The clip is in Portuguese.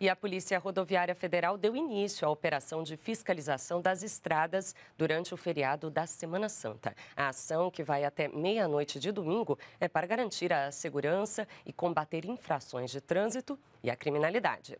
E a Polícia Rodoviária Federal deu início à operação de fiscalização das estradas durante o feriado da Semana Santa. A ação, que vai até meia-noite de domingo, é para garantir a segurança e combater infrações de trânsito e a criminalidade.